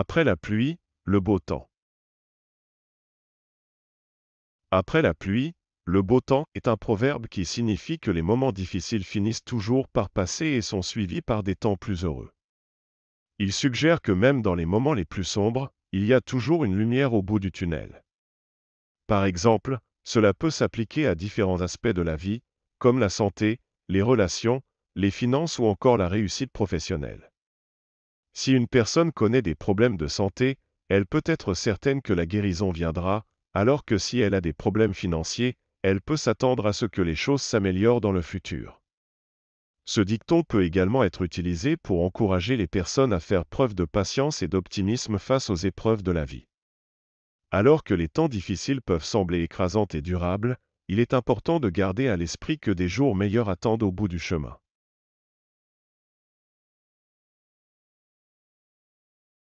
Après la pluie, le beau temps. Après la pluie, le beau temps est un proverbe qui signifie que les moments difficiles finissent toujours par passer et sont suivis par des temps plus heureux. Il suggère que même dans les moments les plus sombres, il y a toujours une lumière au bout du tunnel. Par exemple, cela peut s'appliquer à différents aspects de la vie, comme la santé, les relations, les finances ou encore la réussite professionnelle. Si une personne connaît des problèmes de santé, elle peut être certaine que la guérison viendra, alors que si elle a des problèmes financiers, elle peut s'attendre à ce que les choses s'améliorent dans le futur. Ce dicton peut également être utilisé pour encourager les personnes à faire preuve de patience et d'optimisme face aux épreuves de la vie. Alors que les temps difficiles peuvent sembler écrasants et durables, il est important de garder à l'esprit que des jours meilleurs attendent au bout du chemin.